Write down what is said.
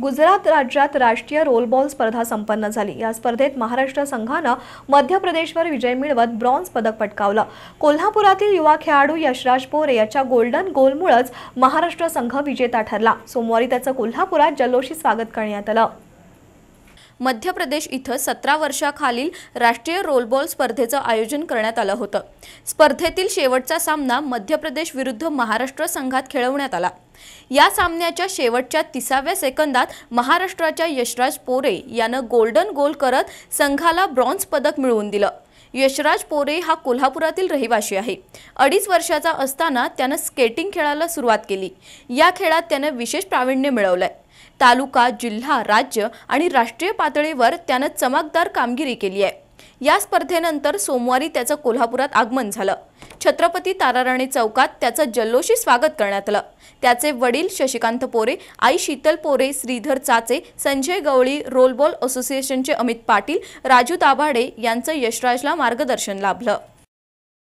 गुजरात राज्यात राष्ट्रीय रोलबॉल स्पर्धा संपन्न झाली या स्पर्धेत महाराष्ट्र संघानं मध्य प्रदेशवर विजय मिळवत ब्रॉन्झ पदक पटकावलं कोल्हापुरातील युवा खेळाडू यशराज पोरे याच्या गोल्डन गोलमुळेच महाराष्ट्र संघ विजेता ठरला सोमवारी त्याचं कोल्हापुरात जल्लोषी स्वागत करण्यात आलं मध्य प्रदेश इथं सतरा वर्षाखालील राष्ट्रीय रोलबॉल स्पर्धेचं आयोजन करण्यात आलं होतं स्पर्धेतील शेवटचा सामना मध्य प्रदेश विरुद्ध महाराष्ट्र संघात खेळवण्यात आला या सामन्याच्या शेवटच्या तिसाव्या सेकंदात महाराष्ट्राच्या यशराज पोरे यानं गोल्डन गोल करत संघाला ब्रॉन्झ पदक मिळवून दिलं यशराज पोरे हा कोल्हापुरातील रहिवाशी आहे अडीच वर्षाचा असताना त्यानं स्केटिंग खेळाला सुरुवात केली या खेळात त्यानं विशेष प्रावीण्य मिळवलंय तालुका जिल्हा राज्य आणि राष्ट्रीय पातळीवर त्यानं चमकदार कामगिरी केली आहे या स्पर्धेनंतर सोमवारी त्याचं कोल्हापुरात आगमन झालं छत्रपती ताराराणी चौकात त्याचं जल्लोषी स्वागत करण्यात आलं त्याचे वडील शशिकांत पोरे आई शीतल पोरे श्रीधर चाचे संजय गवळी रोलबॉल असोसिएशनचे अमित पाटील राजू दाभाडे यांचं यशराजला मार्गदर्शन लाभलं